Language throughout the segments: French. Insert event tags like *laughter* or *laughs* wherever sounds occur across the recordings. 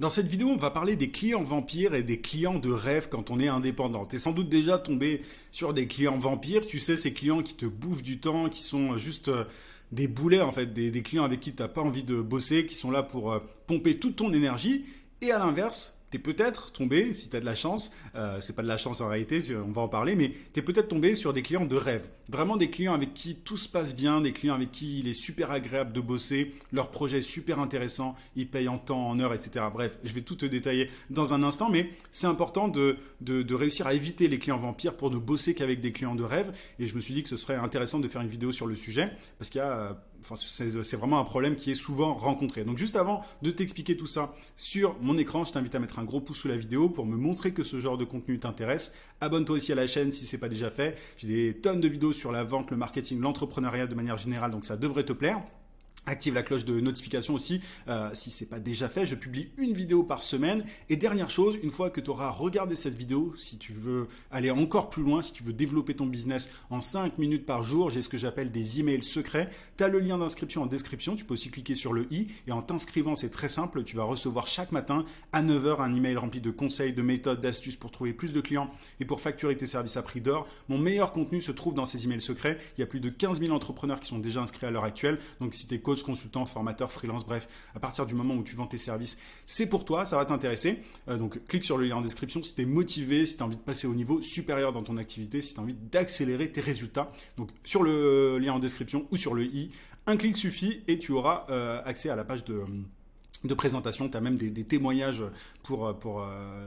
Dans cette vidéo, on va parler des clients vampires et des clients de rêve quand on est indépendant. es sans doute déjà tombé sur des clients vampires, tu sais, ces clients qui te bouffent du temps, qui sont juste euh, des boulets en fait, des, clients avec qui tu t'as pas envie de bosser, qui sont là pour euh, pomper toute ton énergie. Et à l'inverse, t'es peut-être tombé, si t'as de la chance, euh, c'est pas de la chance en réalité, on va en parler, mais t'es peut-être tombé sur des clients de rêve. Vraiment des clients avec qui tout se passe bien, des clients avec qui il est super agréable de bosser, leur projet est super intéressant, ils payent en temps, en heure, etc. Bref, je vais tout te détailler dans un instant, mais c'est important de, de, de, réussir à éviter les clients vampires pour ne bosser qu'avec des clients de rêve. Et je me suis dit que ce serait intéressant de faire une vidéo sur le sujet, parce qu'il y a euh, c'est vraiment un problème qui est souvent rencontré. Donc juste avant de t'expliquer tout ça sur mon écran, je t'invite à mettre un gros pouce sous la vidéo pour me montrer que ce genre de contenu t'intéresse. Abonne-toi aussi à la chaîne si c'est pas déjà fait. J'ai des tonnes de vidéos sur la vente, le marketing, l'entrepreneuriat de manière générale, donc ça devrait te plaire. Active la cloche de notification aussi euh, si si n'est pas déjà fait. Je publie une vidéo par semaine. Et dernière chose, une fois que tu auras regardé cette vidéo, si tu veux aller encore plus loin, si tu veux développer ton business en 5 minutes par jour, j'ai ce que j'appelle des emails secrets. Tu as le lien d'inscription en description. Tu peux aussi cliquer sur le i et en t'inscrivant, c'est très simple. Tu vas recevoir chaque matin à 9h un email rempli de conseils, de méthodes, d'astuces pour trouver plus de clients et pour facturer tes services à prix d'or. Mon meilleur contenu se trouve dans ces emails secrets. Il y a plus de 15 000 entrepreneurs qui sont déjà inscrits à l'heure actuelle. Donc si tu es consultant, formateur, freelance, bref, à partir du moment où tu vends tes services, c'est pour toi, ça va t'intéresser. Euh, donc clique sur le lien en description si tu es motivé, si tu as envie de passer au niveau supérieur dans ton activité, si tu as envie d'accélérer tes résultats. Donc sur le lien en description ou sur le i, un clic suffit et tu auras euh, accès à la page de présentation, tu as même des, témoignages pour, euh, pour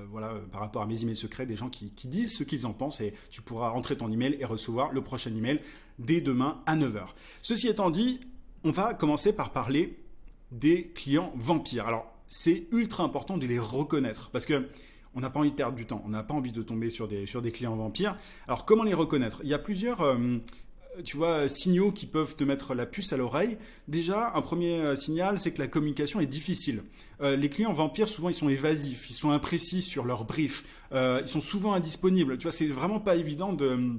voilà, par rapport à mes emails secrets, des gens qui, qui disent ce qu'ils en pensent et tu pourras rentrer ton email et recevoir le prochain email dès demain à 9h. Ceci étant dit, on va commencer par parler des clients vampires. Alors, c'est ultra important de les reconnaître parce que on n'a pas envie de perdre du temps, on n'a pas envie de tomber sur des, sur des clients vampires. Alors, comment les reconnaître Il y a plusieurs euh, tu vois, signaux qui peuvent te mettre la puce à l'oreille. Déjà, un premier euh, signal, c'est que la communication est difficile. Euh, les clients vampires, souvent, ils sont évasifs, ils sont imprécis sur leurs briefs. ils sont souvent indisponibles. Tu vois, c'est vraiment pas évident de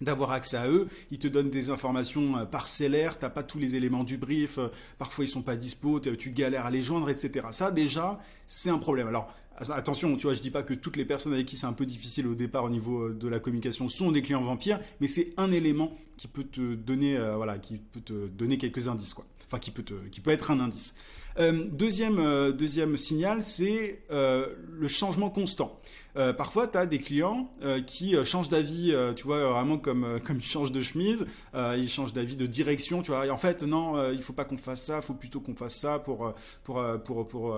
d'avoir accès à eux. Ils te donnent des informations euh, parcellaires, t'as pas tous les éléments du brief, euh, parfois ils sont pas dispo, tu galères à les joindre, etc. Ça, déjà, c'est un problème. Alors, Attention, tu vois, je dis pas que toutes les personnes avec qui c'est un peu difficile au départ au niveau euh, de la communication sont des clients vampires, mais c'est un élément qui peut te donner, euh, voilà, qui peut te donner quelques indices, quoi. Enfin, qui peut qui peut être un indice. Euh, deuxième, deuxième signal, c'est le changement constant. parfois, tu as des clients qui changent d'avis, tu vois, vraiment comme, comme ils changent de chemise, ils changent d'avis de direction, tu vois. en fait, non, il faut pas qu'on fasse ça, il faut plutôt qu'on fasse ça pour, pour, pour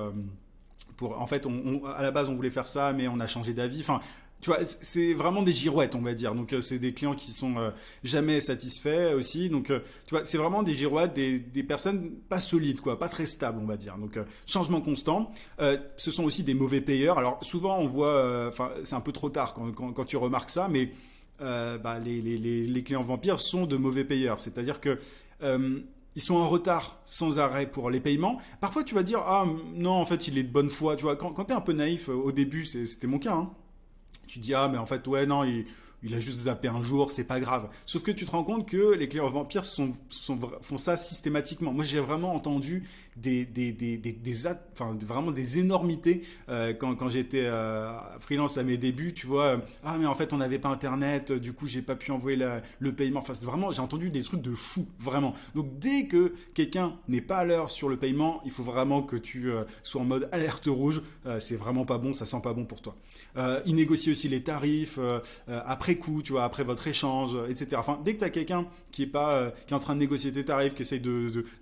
en fait, on, à la base, on voulait faire ça, mais on a changé d'avis. Enfin, tu vois, c'est vraiment des girouettes, on va dire. Donc, euh, c'est des clients qui sont euh, jamais satisfaits aussi. Donc, euh, tu vois, c'est vraiment des girouettes, des, personnes pas solides, quoi, pas très stables, on va dire. Donc, changement constant. ce sont aussi des mauvais payeurs. Alors, souvent, on voit, enfin, c'est un peu trop tard quand, tu remarques ça, mais bah, les, clients vampires sont de mauvais payeurs. C'est-à-dire que ils sont en retard sans arrêt pour les paiements. Parfois, tu vas dire ah non, en fait, il est de bonne foi. Tu vois, quand, tu es un peu naïf euh, au début, c'était mon cas. Hein. tu dis ah mais en fait ouais non il, il a juste zappé un jour, c'est pas grave. Sauf que tu te rends compte que les clients vampires font ça systématiquement. Moi, j'ai vraiment entendu des, vraiment des énormités euh, quand, j'étais euh, freelance à mes débuts, tu vois. Euh, ah, mais en fait, on n'avait pas Internet, du coup, j'ai pas pu envoyer le paiement. Enfin, vraiment, j'ai entendu des trucs de fou, vraiment. Donc, dès que quelqu'un n'est pas à l'heure sur le paiement, il faut vraiment que tu sois en mode alerte rouge. c'est vraiment pas bon, ça sent pas bon pour toi. il négocie aussi les tarifs après coup, tu vois, après votre échange, etc. Enfin, dès que tu as quelqu'un qui est pas, qui est en train de négocier tes tarifs, qui essaye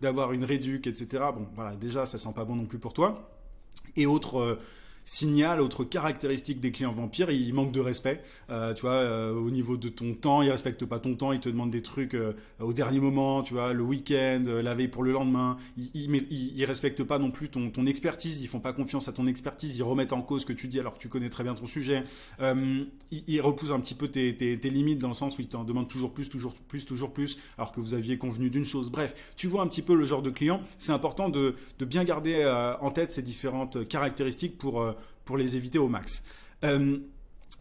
d'avoir une réduque, etc. Bon, voilà, déjà, ça sent pas bon non plus pour toi. Et autre euh, signale autre caractéristique des clients vampires, ils manquent de respect. Euh, tu vois, euh, au niveau de ton temps, ils respectent pas ton temps, ils te demandent des trucs euh, au dernier moment, tu vois, le week-end, la veille pour le lendemain. Ils, ils, respectent pas non plus ton, ton, expertise, ils font pas confiance à ton expertise, ils remettent en cause ce que tu dis alors que tu connais très bien ton sujet. ils, repoussent un petit peu tes, tes, tes, limites dans le sens où ils t'en demandent toujours plus, toujours plus, toujours plus, alors que vous aviez convenu d'une chose. Bref, tu vois un petit peu le genre de client. C'est important de, de bien garder en tête ces différentes caractéristiques pour euh, pour les éviter au max. Euh,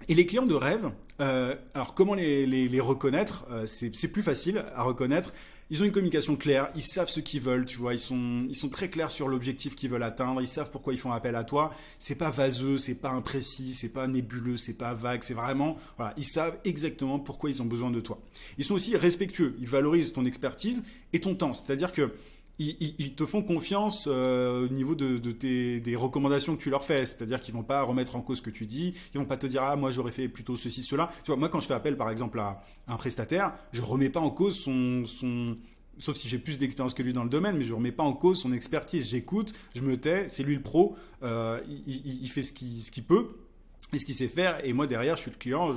et les clients de rêve, euh, alors comment les, reconnaître C'est plus facile à reconnaître. Ils ont une communication claire, ils savent ce qu'ils veulent, tu vois, ils sont, ils sont très clairs sur l'objectif qu'ils veulent atteindre, ils savent pourquoi ils font appel à toi. C'est pas vaseux, c'est pas imprécis, c'est pas nébuleux, c'est pas vague, c'est vraiment, voilà, ils savent exactement pourquoi ils ont besoin de toi. Ils sont aussi respectueux, ils valorisent ton expertise et ton temps, c'est-à-dire que ils, te font confiance euh, au niveau de, tes, des recommandations que tu leur fais, c'est-à-dire qu'ils vont pas remettre en cause ce que tu dis, ils vont pas te dire ah moi j'aurais fait plutôt ceci cela. Tu vois moi quand je fais appel par exemple à un prestataire, je remets pas en cause son, son sauf si j'ai plus d'expérience que lui dans le domaine, mais je remets pas en cause son expertise. J'écoute, je me tais, c'est lui le pro, euh, il, il, il, fait ce qu'il peut ce qu'il sait faire. Et moi, derrière, je suis le client,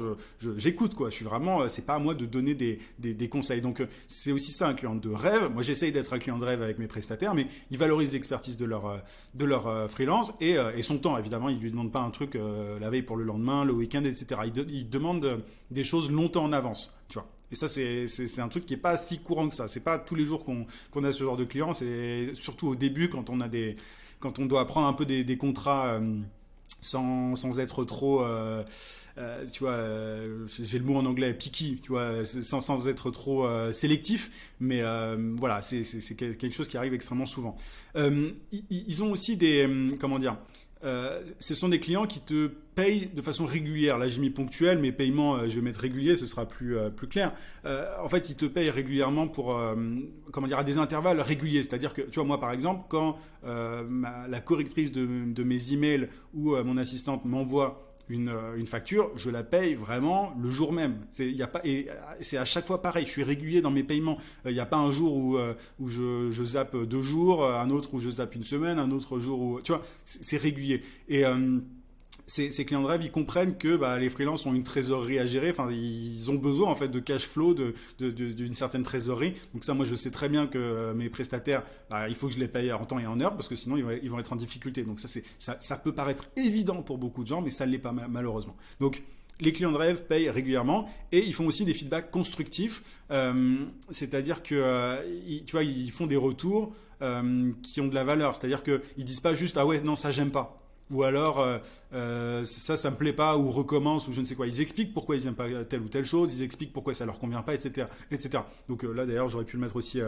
j'écoute, quoi. Je suis vraiment, euh, c'est pas à moi de donner des, conseils. Donc, euh, c'est aussi ça, un client de rêve. Moi, j'essaye d'être un client de rêve avec mes prestataires, mais ils valorisent l'expertise de leur, euh, de leur freelance et, son temps. Évidemment, ils lui demandent pas un truc la veille pour le lendemain, le week-end, etc. Ils, demandent des choses longtemps en avance, tu vois. Et ça, c'est un truc qui est pas si courant que ça. C'est pas tous les jours qu'on a ce genre de clients. C'est surtout au début quand on a des, quand on doit prendre un peu des, contrats sans, sans être trop euh, euh, tu vois euh, j'ai le mot en anglais picky tu vois sans, sans être trop sélectif mais voilà c'est quelque chose qui arrive extrêmement souvent ils, ils, ont aussi des hum, comment dire euh, ce sont des clients qui te payent de façon régulière. Là, j'ai mis ponctuel, mais paiement, euh, je vais mettre régulier, ce sera plus, euh, plus clair. en fait, ils te payent régulièrement pour, comment dire, à des intervalles réguliers. C'est-à-dire que, tu vois, moi, par exemple, quand la correctrice de, de mes emails ou mon assistante m'envoie une, euh, une, facture, je la paye vraiment le jour même. C'est y a pas et euh, c'est à chaque fois pareil. Je suis régulier dans mes paiements. Il euh, n'y a pas un jour où où je, je, zappe deux jours, un autre où je zappe une semaine, un autre jour où tu vois c'est régulier. Et ces, clients de rêve, ils comprennent que bah, les freelances ont une trésorerie à gérer. Enfin, ils ont besoin en fait de cash flow, d'une certaine trésorerie. Donc ça, moi, je sais très bien que euh, mes prestataires, bah, il faut que je les paye en temps et en heure parce que sinon, ils, vont, être en difficulté. Donc ça, ça, peut paraître évident pour beaucoup de gens, mais ça ne l'est pas malheureusement. Donc les clients de rêve payent régulièrement et ils font aussi des feedbacks constructifs, euh, c'est-à-dire que euh, tu vois ils font des retours qui ont de la valeur, c'est-à-dire qu'ils disent pas juste ah ouais non ça j'aime pas, ou alors euh, euh, ça ça me plaît pas ou recommence ou je ne sais quoi ils expliquent pourquoi ils n'aiment pas telle ou telle chose ils expliquent pourquoi ça leur convient pas etc etc donc euh, là d'ailleurs j'aurais pu le mettre aussi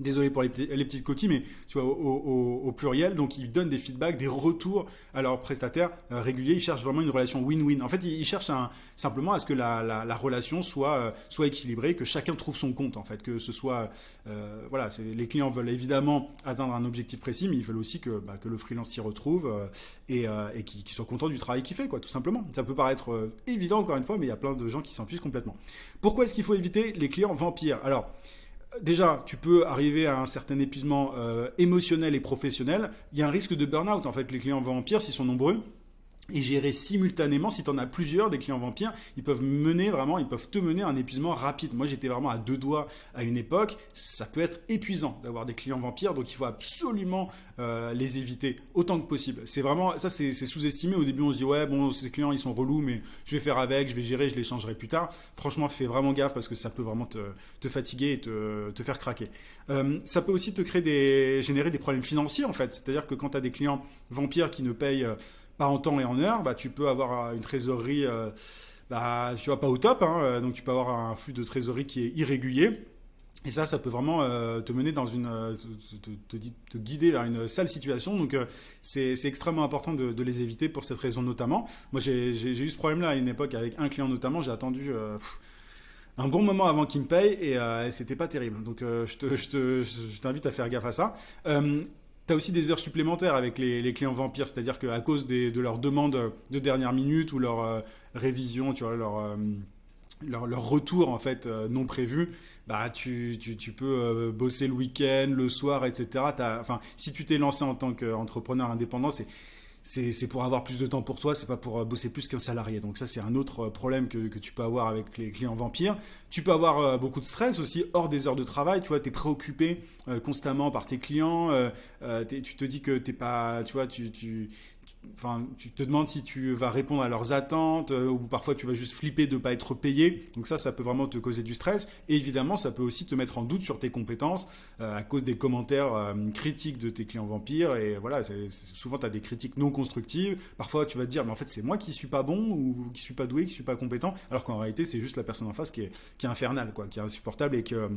Désolé pour les, petites coquilles, mais tu vois, au, pluriel, donc ils donnent des feedbacks, des retours à leurs prestataires euh, réguliers. Ils cherchent vraiment une relation win-win. En fait, ils, cherchent simplement à ce que la, relation soit, euh, soit équilibrée, que chacun trouve son compte, en fait, que ce soit, euh, voilà, les clients veulent évidemment atteindre un objectif précis, mais ils veulent aussi que, bah, que le freelance s'y retrouve et, qu'il soit content du travail qu'il fait, quoi, tout simplement. Ça peut paraître évident encore une fois, mais il y a plein de gens qui s'en complètement. Pourquoi est-ce qu'il faut éviter les clients vampires Alors déjà, tu peux arriver à un certain épuisement euh, émotionnel et professionnel. Il y a un risque de burn-out. En fait, les clients vont en pire s'ils sont nombreux et gérer simultanément, si tu en as plusieurs des clients vampires, ils peuvent mener vraiment, ils peuvent te mener à un épuisement rapide. Moi, j'étais vraiment à deux doigts à une époque. Ça peut être épuisant d'avoir des clients vampires, donc il faut absolument euh, les éviter autant que possible. C'est vraiment, ça c'est sous-estimé. Au début, on se dit, ouais, bon, ces clients, ils sont relous, mais je vais faire avec, je vais gérer, je les changerai plus tard. Franchement, fais vraiment gaffe parce que ça peut vraiment te, fatiguer et te, te faire craquer. Euh, ça peut aussi te créer des, générer des problèmes financiers, en fait. C'est-à-dire que quand tu as des clients vampires qui ne payent euh, pas en temps et en heure, bah, tu peux avoir euh, une trésorerie, euh, bah, tu vois, pas au top. Hein, euh, donc tu peux avoir un flux de trésorerie qui est irrégulier. Et ça, ça peut vraiment te mener dans une, te, guider vers une sale situation. Donc, c'est extrêmement important de, les éviter pour cette raison notamment. Moi, j'ai eu ce problème-là à une époque avec un client notamment. J'ai attendu. un bon moment avant qu'il me paye et c'était pas terrible. Donc je t'invite à faire gaffe à ça. T'as aussi des heures supplémentaires avec les, clients vampires, c'est-à-dire qu'à cause de leurs demandes de dernière minute ou leur euh, révision, tu euh, leur, retour en fait euh, non prévu, bah tu, tu, peux bosser le week-end, le soir, etc. si tu t'es lancé en tant qu'entrepreneur indépendant, c'est c'est pour avoir plus de temps pour toi, c'est pas pour euh, bosser plus qu'un salarié. Donc ça, c'est un autre euh, problème que, que, tu peux avoir avec les clients vampires. Tu peux avoir euh, beaucoup de stress aussi hors des heures de travail. Tu vois, tu es préoccupé constamment par tes clients. tu te dis que t'es pas, tu vois, tu, tu Enfin, tu te demandes si tu vas répondre à leurs attentes euh, ou parfois tu vas juste flipper de ne pas être payé. Donc ça, ça peut vraiment te causer du stress. Et évidemment, ça peut aussi te mettre en doute sur tes compétences euh, à cause des commentaires euh, critiques de tes clients vampires. Et voilà, souvent tu as des critiques non constructives. Parfois, tu vas te dire, mais en fait, c'est moi qui suis pas bon ou qui suis pas doué, qui suis pas compétent. Alors qu'en réalité, c'est juste la personne en face qui est, qui est infernale, quoi, qui est insupportable et que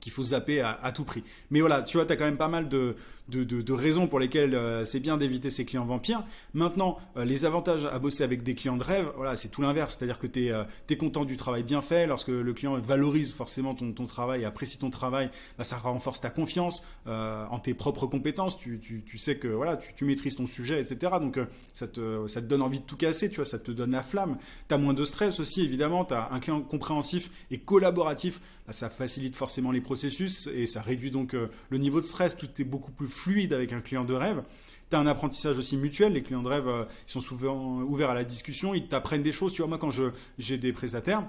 qu'il faut zapper à, tout prix. Mais voilà, tu vois, tu as quand même pas mal de, de, de, raisons pour lesquelles euh, c'est bien d'éviter ces clients vampires. Maintenant, euh, les avantages à bosser avec des clients de rêve, voilà, c'est tout l'inverse. C'est-à-dire que tu es, euh, content du travail bien fait, lorsque le client valorise forcément ton, ton travail apprécie ton travail, bah, ça renforce ta confiance en tes propres compétences. Tu, tu, tu sais que voilà, tu, maîtrises ton sujet, etc. Donc ça, te, ça te donne envie de tout casser, tu vois, ça te donne la flamme. Tu as moins de stress aussi, évidemment. Tu as un client compréhensif et collaboratif, bah, ça facilite forcément les processus et ça réduit donc euh, le niveau de stress. Tout est beaucoup plus fluide avec un client de rêve. Tu as un apprentissage aussi mutuel. Les clients de rêve, euh, ils sont souvent ouverts à la discussion. Ils t'apprennent des choses. Tu vois, moi, quand j'ai des prestataires,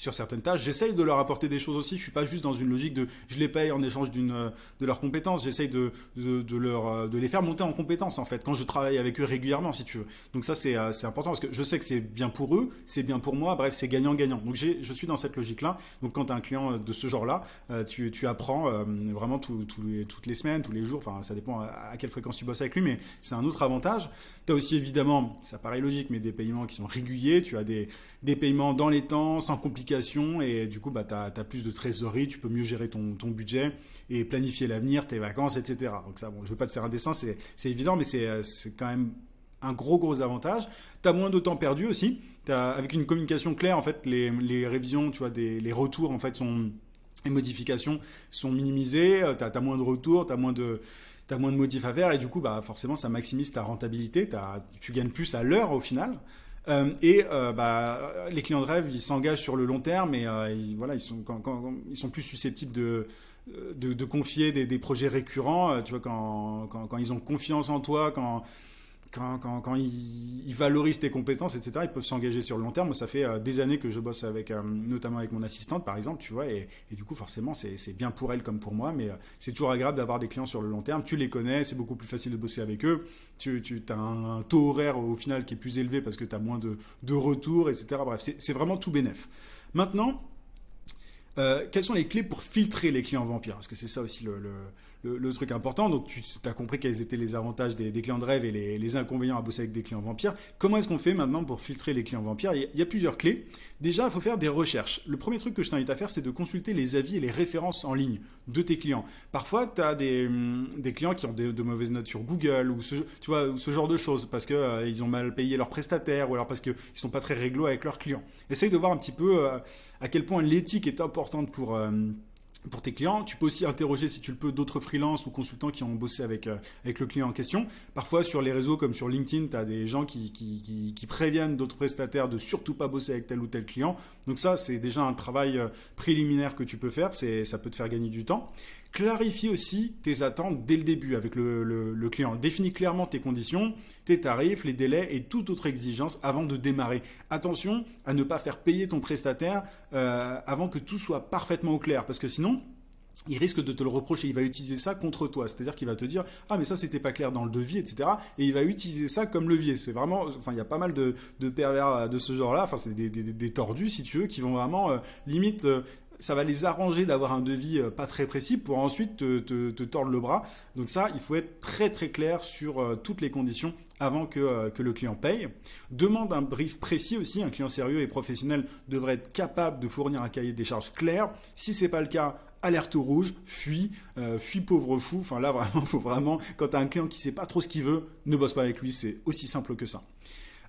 sur certaines tâches. J'essaye de leur apporter des choses aussi. Je suis pas juste dans une logique de je les paye en échange d'une de leurs compétences. J'essaye de, de, de, leur euh, de les faire monter en compétences en fait quand je travaille avec eux régulièrement si tu veux. Donc ça c'est euh, c'est important parce que je sais que c'est bien pour eux, c'est bien pour moi. Bref c'est gagnant gagnant. Donc j'ai je suis dans cette logique là. Donc quand as un client euh, de ce genre là, tu tu apprends vraiment tout, tout les, toutes les semaines, tous les jours. Enfin ça dépend à quelle fréquence tu bosses avec lui, mais c'est un autre avantage. Tu as aussi évidemment ça paraît logique, mais des paiements qui sont réguliers. Tu as des des paiements dans les temps sans compliquer et du coup, bah, tu as, plus de trésorerie, tu peux mieux gérer ton, budget et planifier l'avenir, tes vacances, etc. Donc ça, bon, je ne veux pas te faire un dessin, c'est évident, mais euh, c'est quand même un gros gros avantage. Tu as moins de temps perdu aussi. avec une communication claire, en fait, les, les révisions, tu vois, les retours, en fait, sont, les modifications sont minimisées. Euh, tu as, moins de retours, tu as moins de tu moins de motifs à faire et du coup, bah, forcément, ça maximise ta rentabilité, tu gagnes plus à l'heure au final, euh, et euh, bah, les clients de rêve, ils s'engagent sur le long terme et euh, ils, sont, plus susceptibles de, confier des, des, projets récurrents. tu vois, quand, ils ont confiance en toi, quand quand, quand, ils, valorisent tes compétences, etc., ils peuvent s'engager sur le long terme. Moi, ça fait euh, des années que je bosse avec, euh, notamment avec mon assistante, par exemple, tu vois, et, du coup, forcément, c'est bien pour elle comme pour moi, mais euh, c'est toujours agréable d'avoir des clients sur le long terme. Tu les connais, c'est beaucoup plus facile de bosser avec eux. Tu, as un, taux horaire au final qui est plus élevé parce que tu as moins de, de retours, etc. Bref, c'est vraiment tout bénef. Maintenant, quelles sont les clés pour filtrer les clients vampires Parce que c'est ça aussi le le, truc important. Donc, tu as compris quels étaient les avantages des, clients de rêve et les, inconvénients à bosser avec des clients vampires. Comment est-ce qu'on fait maintenant pour filtrer les clients vampires il y, a, plusieurs clés. Déjà, il faut faire des recherches. Le premier truc que je t'invite à faire, c'est de consulter les avis et les références en ligne de tes clients. Parfois, tu as hum, des, clients qui ont de, mauvaises notes sur Google ou ce, tu vois, ce genre de choses parce qu'ils euh, ont mal payé leurs prestataires ou alors parce qu'ils sont pas très réglo avec leurs clients. Essaye de voir un petit peu euh, à quel point l'éthique est importante pour... Euh, pour tes clients. Tu peux aussi interroger, si tu le peux, d'autres freelances ou consultants qui ont bossé avec, euh, avec le client en question. Parfois, sur les réseaux comme sur LinkedIn, tu as des gens qui, qui, préviennent d'autres prestataires de surtout pas bosser avec tel ou tel client. Donc ça, c'est déjà un travail euh, préliminaire que tu peux faire. C'est, ça peut te faire gagner du temps. Clarifie aussi tes attentes dès le début avec le, le, client. Définis clairement tes conditions, tes tarifs, les délais et toute autre exigence avant de démarrer. Attention à ne pas faire payer ton prestataire euh, avant que tout soit parfaitement au clair parce que sinon, il risque de te le reprocher, il va utiliser ça contre toi, c'est-à-dire qu'il va te dire ah mais ça c'était pas clair dans le devis, etc. Et il va utiliser ça comme levier. C'est vraiment, enfin il y a pas mal de, pervers euh, de ce genre-là, enfin c'est des, des, tordus si tu veux qui vont vraiment euh, limite euh, ça va les arranger d'avoir un devis pas très précis pour ensuite te, te, tordre le bras. Donc ça, il faut être très très clair sur toutes les conditions avant que, le client paye. Demande un brief précis aussi. Un client sérieux et professionnel devrait être capable de fournir un cahier des charges clair. Si ce n'est pas le cas, alerte rouge, fuis, euh, fuis pauvre fou. Enfin là *laughs* vraiment, faut vraiment quand t'as un client qui sait pas trop ce qu'il veut, ne bosse pas avec lui. C'est aussi simple que ça.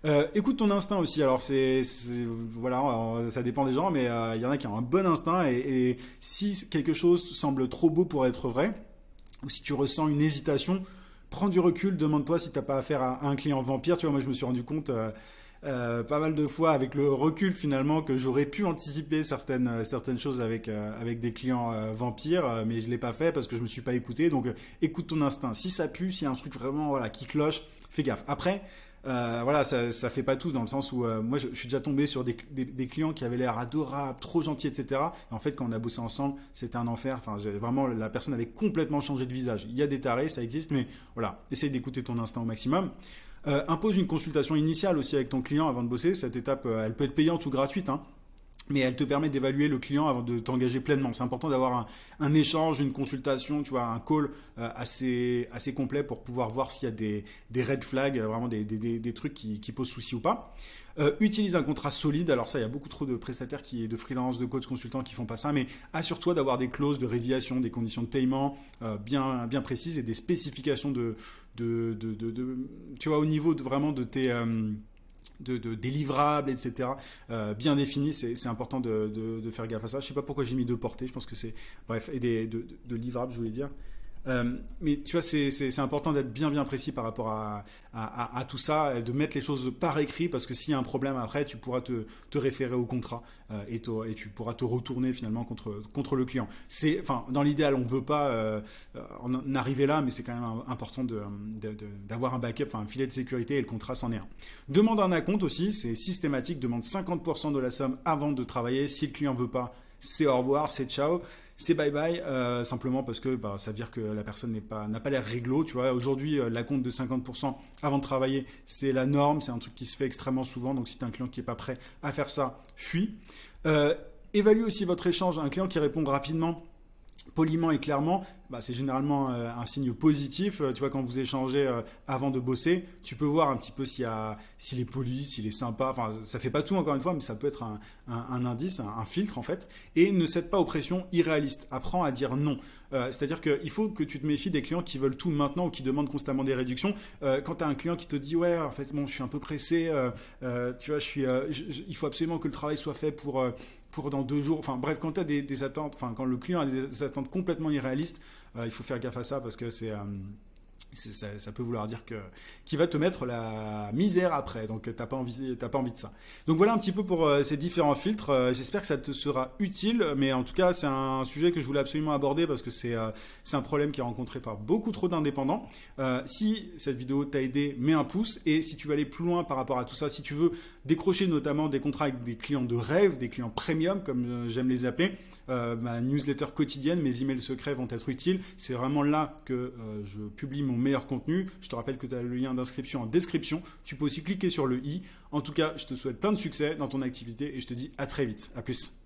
Euh, écoute ton instinct aussi. Alors c'est voilà, ça dépend des gens, mais euh, il y en a qui ont un bon instinct et, si quelque chose semble trop beau pour être vrai, ou si tu ressens une hésitation, prends du recul, demande-toi si t'as pas affaire à un client vampire. Tu vois, moi je me suis rendu compte. Euh, pas mal de fois avec le recul finalement que j'aurais pu anticiper certaines euh, certaines choses avec euh, avec des clients vampires, mais je l'ai pas fait parce que je me suis pas écouté. Donc écoute ton instinct. Si ça pue, s'il y a un truc vraiment voilà qui cloche, fais gaffe. Après, euh, voilà, ça, ça fait pas tout dans le sens où euh, moi je, suis déjà tombé sur des, des, clients qui avaient l'air adorables, trop gentils, etc. Et en fait, quand on a bossé ensemble, c'était un enfer. Enfin, vraiment, la personne avait complètement changé de visage. Il y a des tarés, ça existe, mais voilà, essaye d'écouter ton instinct au maximum. Euh, impose une consultation initiale aussi avec ton client avant de bosser. Cette étape, euh, elle peut être payante ou gratuite. Hein mais elle te permet d'évaluer le client avant de t'engager pleinement. C'est important d'avoir un, échange, une consultation, tu vois, un call euh, assez, assez complet pour pouvoir voir s'il y a des, des red flags, euh, vraiment des, des, des trucs qui, qui, posent souci ou pas. Euh, utilise un contrat solide. Alors ça, il y a beaucoup trop de prestataires qui, de freelance, de coachs consultants qui font pas ça, mais assure-toi d'avoir des clauses de résiliation, des conditions de paiement bien, bien précises et des spécifications de, de, de, de, tu vois, au niveau vraiment de tes de, de délivrables, etc. Euh, bien définis, c'est important de, faire gaffe à ça. Je ne sais pas pourquoi j'ai mis deux portées, je pense que c'est... Bref, et des, de, livrables, je voulais dire. Euh, mais tu vois, c'est important d'être bien bien précis par rapport à, à, à, tout ça, de mettre les choses par écrit, parce que s'il y a un problème après, tu pourras te, te référer au contrat euh, et, et, tu pourras te retourner finalement contre, contre le client. C'est, enfin, dans l'idéal, on ne veut pas euh, en arriver là, mais c'est quand même important d'avoir un backup, enfin un filet de sécurité et le contrat s'en est un. Demande un acompte aussi, c'est systématique, demande 50% de la somme avant de travailler. Si le client veut pas, c'est au revoir, c'est ciao c'est bye bye, euh, simplement parce que bah, ça veut dire que la personne n'est pas, n'a pas l'air réglo. Tu vois, aujourd'hui, euh, la compte de 50% avant de travailler, c'est la norme, c'est un truc qui se fait extrêmement souvent. Donc, si tu as un client qui n'est pas prêt à faire ça, fuis. Euh, évalue aussi votre échange. Un client qui répond rapidement poliment et clairement, bah, c'est généralement euh, un signe positif. Euh, tu vois, quand vous échangez euh, avant de bosser, tu peux voir un petit peu s'il, est poli, s'il est sympa. Enfin, ça fait pas tout encore une fois, mais ça peut être un, indice, un, filtre en fait. Et ne cède pas aux pressions irréalistes. Apprends à dire non. c'est-à-dire qu'il faut que tu te méfies des clients qui veulent tout maintenant ou qui demandent constamment des réductions. quand tu as un client qui te dit ouais, en fait, bon, je suis un peu pressé. tu vois, je suis, il faut absolument que le travail soit fait pour pour dans deux jours. Enfin bref, quand tu as des, des, attentes, enfin quand le client a des attentes complètement irréalistes, euh, il faut faire gaffe à ça parce que c'est euh, ça, peut vouloir dire que qui va te mettre la misère après. Donc t'as pas envie, pas envie de ça. Donc voilà un petit peu pour euh, ces différents filtres. J'espère que ça te sera utile, mais en tout cas c'est un sujet que je voulais absolument aborder parce que c'est c'est un problème qui est rencontré par beaucoup trop d'indépendants. si cette vidéo t'a aidé, mets un pouce et si tu veux aller plus loin par rapport à tout ça, si tu veux décrocher notamment des contrats avec des clients de rêve, des clients premium comme j'aime les appeler. Euh, ma newsletter quotidienne, mes emails secrets vont être utiles. C'est vraiment là que euh, je publie mon meilleur contenu. Je te rappelle que tu as le lien d'inscription en description. Tu peux aussi cliquer sur le i. En tout cas, je te souhaite plein de succès dans ton activité et je te dis à très vite. À plus.